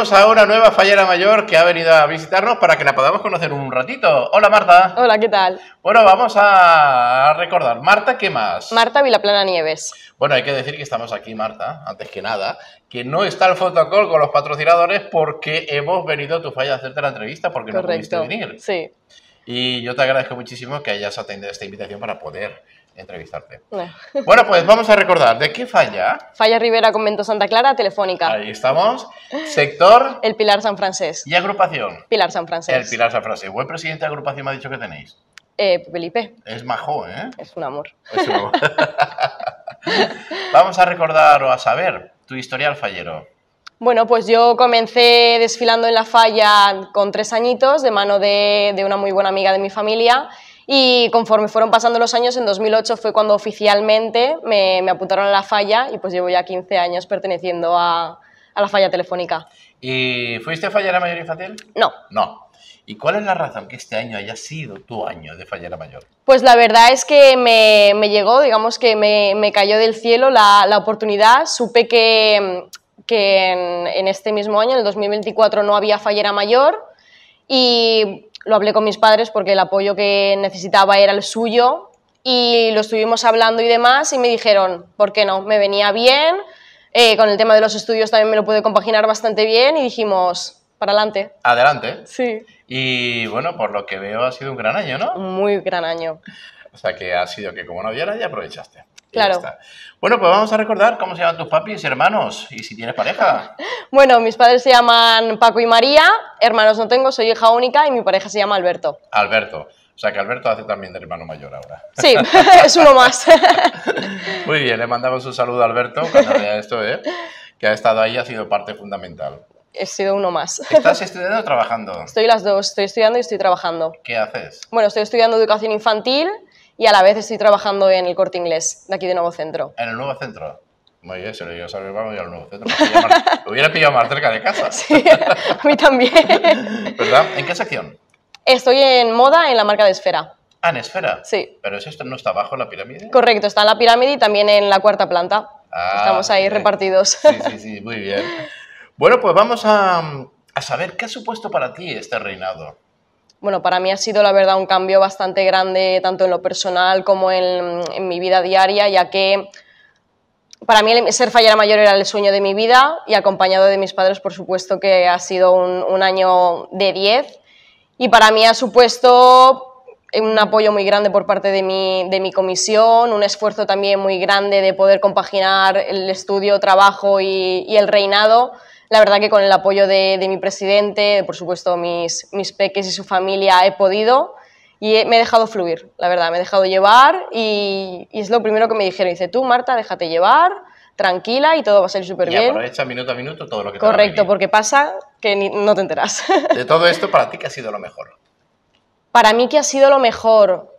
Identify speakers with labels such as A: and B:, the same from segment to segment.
A: a una nueva fallera mayor que ha venido a visitarnos para que la podamos conocer un ratito. Hola Marta.
B: Hola, ¿qué tal? Bueno, vamos
A: a recordar. Marta, ¿qué más?
B: Marta Vilaplana Nieves.
A: Bueno, hay que decir que estamos aquí, Marta, antes que nada, que no está el fotocall con los patrocinadores porque hemos venido a tu falla a hacerte la entrevista porque Correcto. no pudiste venir. Sí. Y yo te agradezco muchísimo que hayas atendido esta invitación para poder entrevistarte.
B: Bueno, pues
A: vamos a recordar, ¿de qué falla?
B: Falla Rivera, Convento Santa Clara, Telefónica. Ahí estamos.
A: Sector.
B: El Pilar San Francés. ¿Y
A: agrupación?
B: Pilar San Francés. El Pilar
A: San Francés. Buen presidente de agrupación me ha dicho que tenéis.
B: Eh, Felipe.
A: Es majo, ¿eh?
B: Es un amor.
A: vamos a recordar o a saber tu historial fallero.
B: Bueno, pues yo comencé desfilando en la falla con tres añitos, de mano de una muy buena amiga de mi familia. Y conforme fueron pasando los años, en 2008 fue cuando oficialmente me, apuntaron a la falla y pues llevo ya 15 años perteneciendo a, la falla telefónica.
A: ¿Y fuiste fallera mayor infantil? No. No. ¿Y cuál es la razón que este año haya sido tu año de fallera mayor?
B: Pues la verdad es que me, me llegó, digamos que me, me, cayó del cielo la, la oportunidad. Supe que, que en, en, este mismo año, en el 2024, no había fallera mayor y lo hablé con mis padres porque el apoyo que necesitaba era el suyo y lo estuvimos hablando y demás y me dijeron, ¿por qué no? Me venía bien, eh, con el tema de los estudios también me lo pude compaginar bastante bien y dijimos, para adelante. Adelante. Sí.
A: Y bueno, por lo que veo ha sido un gran año, ¿no?
B: Muy gran año.
A: O sea que ha sido que como no dieras, ya aprovechaste. Claro. bueno, pues vamos a recordar cómo se llaman tus papis y hermanos y si tienes pareja.
B: bueno, mis padres se llaman Paco y María, hermanos no tengo, soy hija única y mi pareja se llama Alberto.
A: Alberto. O sea que Alberto hace también de hermano mayor ahora. Sí,
B: es uno más.
A: Muy bien, le mandamos un saludo a Alberto esto, ¿eh? que ha estado ahí ha sido parte fundamental.
B: He sido uno más. ¿Estás
A: estudiando o trabajando? Estoy
B: las dos, estoy estudiando y estoy trabajando.
A: ¿Qué haces?
B: Bueno, estoy estudiando educación infantil y a la vez estoy trabajando en el corte inglés de aquí de Nuevo Centro. ¿En el Nuevo
A: Centro? Muy bien, se lo digo a saber, vamos a ir al Nuevo Centro. hubiera pillado más cerca de casa.
B: Sí, a mí
A: también. ¿Verdad? ¿En qué sección?
B: Estoy en moda en la marca de Esfera.
A: Ah, en Esfera. Sí. Pero eso no está abajo en la pirámide.
B: Correcto, está en la pirámide y también en la cuarta planta. Ah, Estamos ahí repartidos. Sí,
A: sí, sí, muy bien. Bueno, pues vamos a, a saber qué ha supuesto para ti este reinado
B: bueno, para mí ha sido la verdad un cambio bastante grande, tanto en lo personal como en, mi vida diaria, ya que para mí ser fallera mayor era el sueño de mi vida y acompañado de mis padres, por supuesto, que ha sido un, año de 10 y para mí ha supuesto un apoyo muy grande por parte de mi, comisión, un esfuerzo también muy grande de poder compaginar el estudio, trabajo y el reinado la verdad que con el apoyo de, mi presidente, por supuesto mis, mis peques y su familia, he podido y me he dejado fluir, la verdad, me he dejado llevar y, es lo primero que me dijeron. Dice, tú, Marta, déjate llevar, tranquila y todo va a salir súper bien.
A: aprovecha minuto a minuto todo lo que Correcto,
B: porque pasa que no te enteras.
A: De todo esto, ¿para ti qué ha sido lo mejor?
B: Para mí, ¿qué ha sido lo mejor?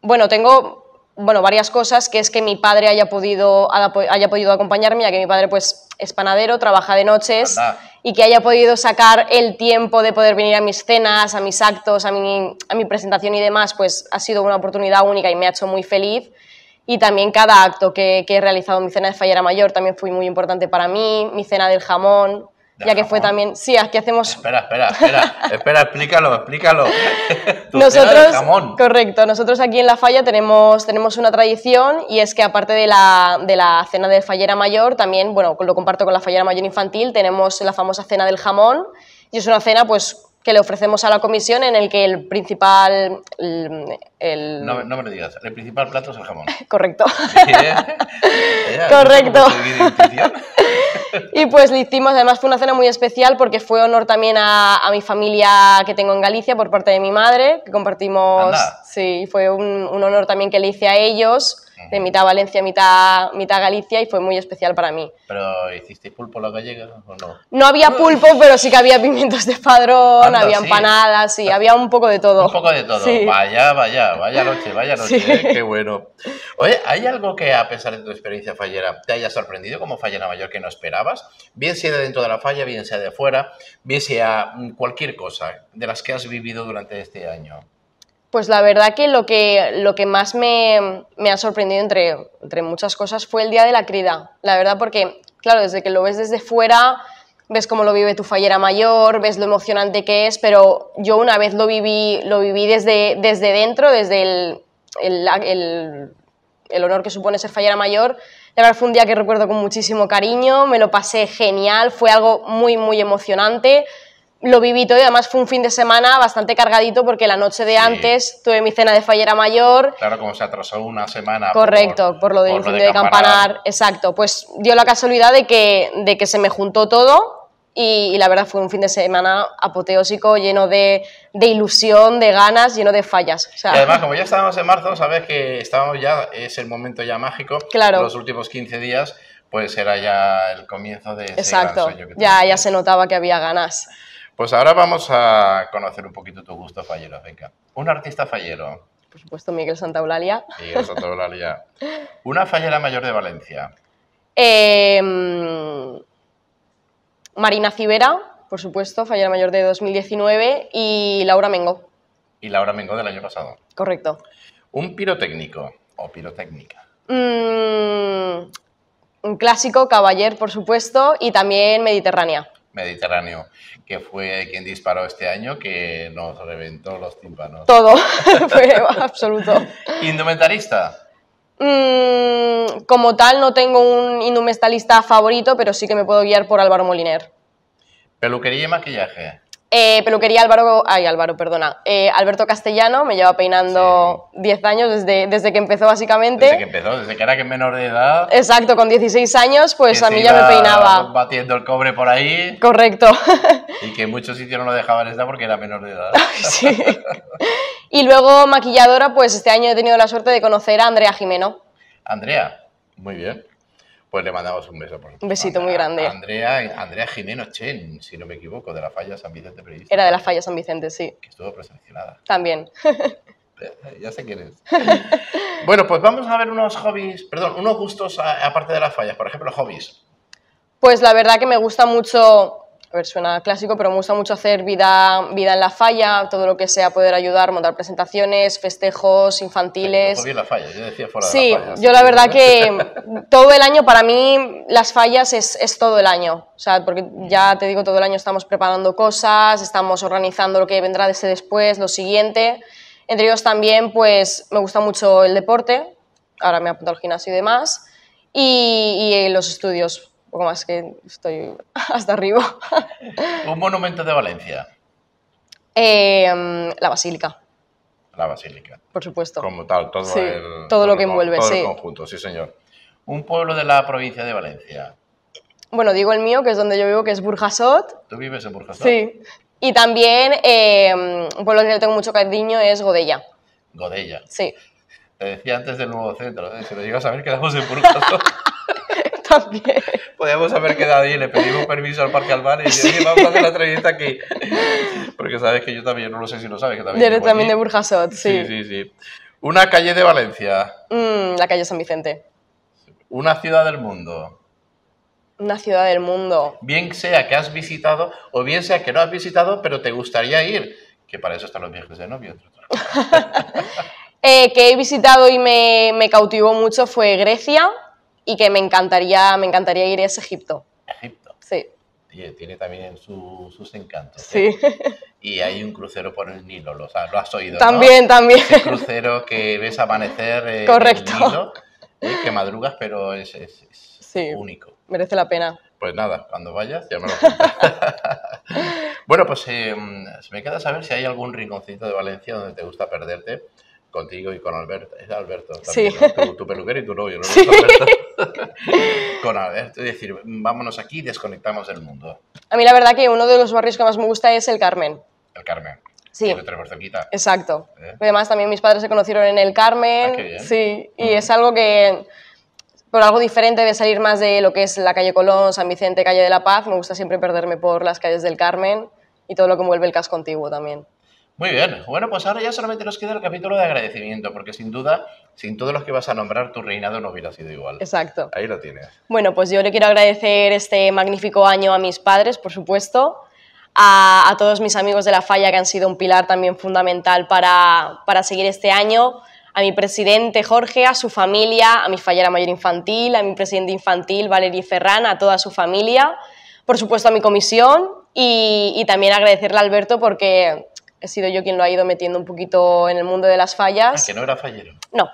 B: Bueno, tengo bueno, varias cosas, que es que mi padre haya podido, haya podido acompañarme, ya que mi padre pues es panadero, trabaja de noches y que haya podido sacar el tiempo de poder venir a mis cenas, a mis actos, a mi, a mi presentación y demás, pues ha sido una oportunidad única y me ha hecho muy feliz. Y también cada acto que, que he realizado, mi cena de Fallera Mayor también fue muy importante para mí, mi cena del jamón, ya que fue también. Sí, aquí hacemos.
A: Espera, espera, espera, espera, explícalo, explícalo. nosotros, jamón.
B: correcto, nosotros aquí en la falla tenemos, tenemos una tradición y es que aparte de la, de la cena de fallera mayor, también, bueno, lo comparto con la fallera mayor infantil, tenemos la famosa cena del jamón y es una cena, pues que le ofrecemos a la comisión en el que el principal... El, No, me
A: lo digas, el principal plato es el jamón. Correcto.
B: ¿eh? Correcto. y pues le hicimos, además fue una cena muy especial porque fue honor también a, mi familia que tengo en Galicia por parte de mi madre, que compartimos, sí, fue un honor también que le hice a ellos de mitad Valencia, mitad, mitad Galicia y fue muy especial para mí.
A: ¿Pero hiciste pulpo la gallega o no?
B: No había pulpo, pero sí que había pimientos de padrón, había empanadas, sí, había un poco de todo. Un poco
A: de todo, vaya, vaya, vaya noche, vaya noche, eh, qué bueno. Oye, ¿hay algo que a pesar de tu experiencia fallera te haya sorprendido como fallera mayor que no esperabas? Bien sea dentro de la falla, bien sea de fuera, bien sea mm, cualquier cosa de las que has vivido durante este año.
B: Pues la verdad que lo que, lo que más me, ha sorprendido, entre, entre muchas cosas, fue el día de la crida. La verdad, porque, claro, desde que lo ves desde fuera, ves cómo lo vive tu fallera mayor, ves lo emocionante que es, pero yo una vez lo viví, lo viví desde, desde dentro, desde el, el, honor que supone ser fallera mayor. De verdad fue un día que recuerdo con muchísimo cariño, me lo pasé genial, fue algo muy, muy emocionante lo viví todo y además fue un fin de semana bastante cargadito porque la noche de antes tuve mi cena de fallera mayor.
A: Claro, como se atrasó una semana. Correcto,
B: por, lo del incendio de, campanar. Exacto, pues dio la casualidad de que, de que se me juntó todo y, la verdad fue un fin de semana apoteósico, lleno de, de ilusión, de ganas, lleno de fallas. y además, como ya
A: estábamos en marzo, sabes que estábamos ya, es el momento ya mágico, claro. los últimos 15 días, pues era ya el comienzo de... Ese Exacto,
B: ya, ya se notaba que había ganas.
A: Pues ahora vamos a conocer un poquito tu gusto fallero, venga. Un artista fallero.
B: Por supuesto, Miguel Santaulalia. Miguel
A: Eulalia. Una fallera mayor de Valencia.
B: Em, Marina Cibera, por supuesto, fallera mayor de 2019, y Laura Mengo.
A: Y Laura Mengo del año pasado. Correcto. Un pirotécnico o pirotécnica.
B: Mm, un clásico, Caballer, por supuesto, y también Mediterránea.
A: Mediterráneo, que fue quien disparó este año, que nos reventó los tímpanos.
B: Todo, fue absoluto.
A: ¿Indumentalista?
B: Mm, como tal, no tengo un indumentalista favorito, pero sí que me puedo guiar por Álvaro Moliner.
A: ¿Peluquería y maquillaje?
B: Eh, peluquería Álvaro, ay Álvaro, perdona, eh, Alberto Castellano, me lleva peinando 10 años desde, desde que empezó básicamente. Desde
A: que empezó, desde que era que menor de edad.
B: Exacto, con 16 años pues a mí ya me peinaba.
A: Batiendo el cobre por ahí. Correcto. Y que en muchos sitios no lo dejaban estar porque era menor de edad. sí.
B: Y luego maquilladora, pues este año he tenido la suerte de conocer a Andrea Jimeno.
A: Andrea, muy bien pues le mandamos un beso. Por
B: un besito muy grande.
A: Andrea, Andrea Jimeno Chen, si no me equivoco, de la Falla San Vicente Era
B: de la Falla San Vicente, sí.
A: Que estuvo preseleccionada.
B: También.
A: ya sé quién es. bueno, pues vamos a ver unos hobbies, perdón, unos gustos aparte de las fallas, por ejemplo, hobbies.
B: Pues la verdad que me gusta mucho a ver, suena clásico, pero me gusta mucho hacer vida, vida en la falla, todo lo que sea poder ayudar, montar presentaciones, festejos infantiles. Sí,
A: la falla, yo decía fuera de la falla. yo la verdad que
B: todo el año, para mí, las fallas es, todo el año. O sea, porque ya te digo, todo el año estamos preparando cosas, estamos organizando lo que vendrá desde después, lo siguiente. Entre ellos también, pues, me gusta mucho el deporte, ahora me apunto al gimnasio y demás, y, y los estudios poco más que estoy hasta arriba.
A: ¿Un monumento de Valencia?
B: Eh, mm, la Basílica.
A: La Basílica.
B: Por supuesto. Como tal, todo, todo lo que envuelve, todo El
A: conjunto, sí, señor. ¿Un pueblo de la provincia de Valencia?
B: Bueno, digo el mío, que es donde yo vivo, que es Burjasot.
A: ¿Tú vives en Burjasot?
B: Sí. Y también eh, un pueblo que tengo mucho cariño es Godella. Godella. Sí.
A: Te decía antes del nuevo centro, ¿eh? si lo llegas a ver, quedamos en Burjasot. Podemos Podríamos haber quedado y le pedimos permiso al Parque Albán y sí. vamos a hacer la entrevista aquí. Porque sabes que yo también, no lo sé si lo sabes, que también. Yo también de
B: Burjasot, sí.
A: Sí, sí, Una calle de Valencia.
B: Mm, la calle San Vicente.
A: Una ciudad del mundo.
B: Una ciudad del mundo.
A: Bien sea que has visitado o bien sea que no has visitado, pero te gustaría ir. Que para eso están los viajes de novio.
B: Eh, que he visitado y me cautivó mucho fue Grecia y que me encantaría, me encantaría ir a Egipto. Egipto. Sí.
A: Tiene, también sus encantos. Sí. ¿eh? Y hay un crucero por el Nilo, lo, has oído. También, también. un crucero que ves amanecer Correcto. Eh, en el Nilo, ¿eh? que madrugas, pero es, es,
B: sí, único. Merece la pena.
A: Pues nada, cuando vayas ya me lo Bueno, pues em, me queda saber si hay algún rinconcito de Valencia donde te gusta perderte contigo y con Alberto. Es Alberto tu, peluquero y tu novio, con Alberto. Es decir, vámonos aquí desconectamos del mundo.
B: A mí la verdad que uno de los barrios que más me gusta es el Carmen. El Carmen. Sí. Exacto. ¿Eh? Además, también mis padres se conocieron en el Carmen. Ah, sí. Y es algo que por algo diferente de salir más de lo que es la calle Colón, San Vicente, calle de la Paz. Me gusta siempre perderme por las calles del Carmen y todo lo que vuelve el casco antiguo también.
A: Muy bien, bueno, pues ahora ya solamente nos queda el capítulo de agradecimiento, porque sin duda, sin todos los que vas a nombrar, tu reinado no hubiera sido igual. Exacto. Ahí lo tienes.
B: Bueno, pues yo le quiero agradecer este magnífico año a mis padres, por supuesto, a, todos mis amigos de la falla que han sido un pilar también fundamental para, para seguir este año, a mi presidente Jorge, a su familia, a mi fallera mayor infantil, a mi presidente infantil Valerie Ferran, a toda su familia, por supuesto a mi comisión y, y también agradecerle a Alberto porque he sido yo quien lo ha ido metiendo un poquito en el mundo de las fallas. Ah, que no era fallero? No.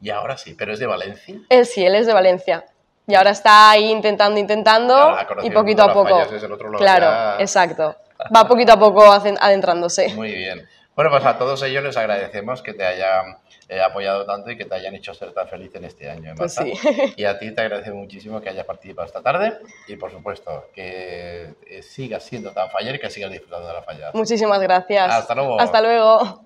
A: Y ahora sí, pero es de Valencia.
B: Él sí, él es de Valencia. Y ahora está ahí intentando, intentando y poquito a poco.
A: claro,
B: exacto. Va poquito a poco adentrándose.
A: Muy bien. Bueno, pues a todos ellos les agradecemos que te hayan eh, apoyado tanto y que te hayan hecho ser tan feliz en este año. Pues Y a ti te agradecemos muchísimo que hayas participado esta tarde y, por supuesto, que eh, sigas siendo tan faller y que sigas disfrutando de la falla. Muchísimas
B: gracias. Hasta luego. Hasta luego.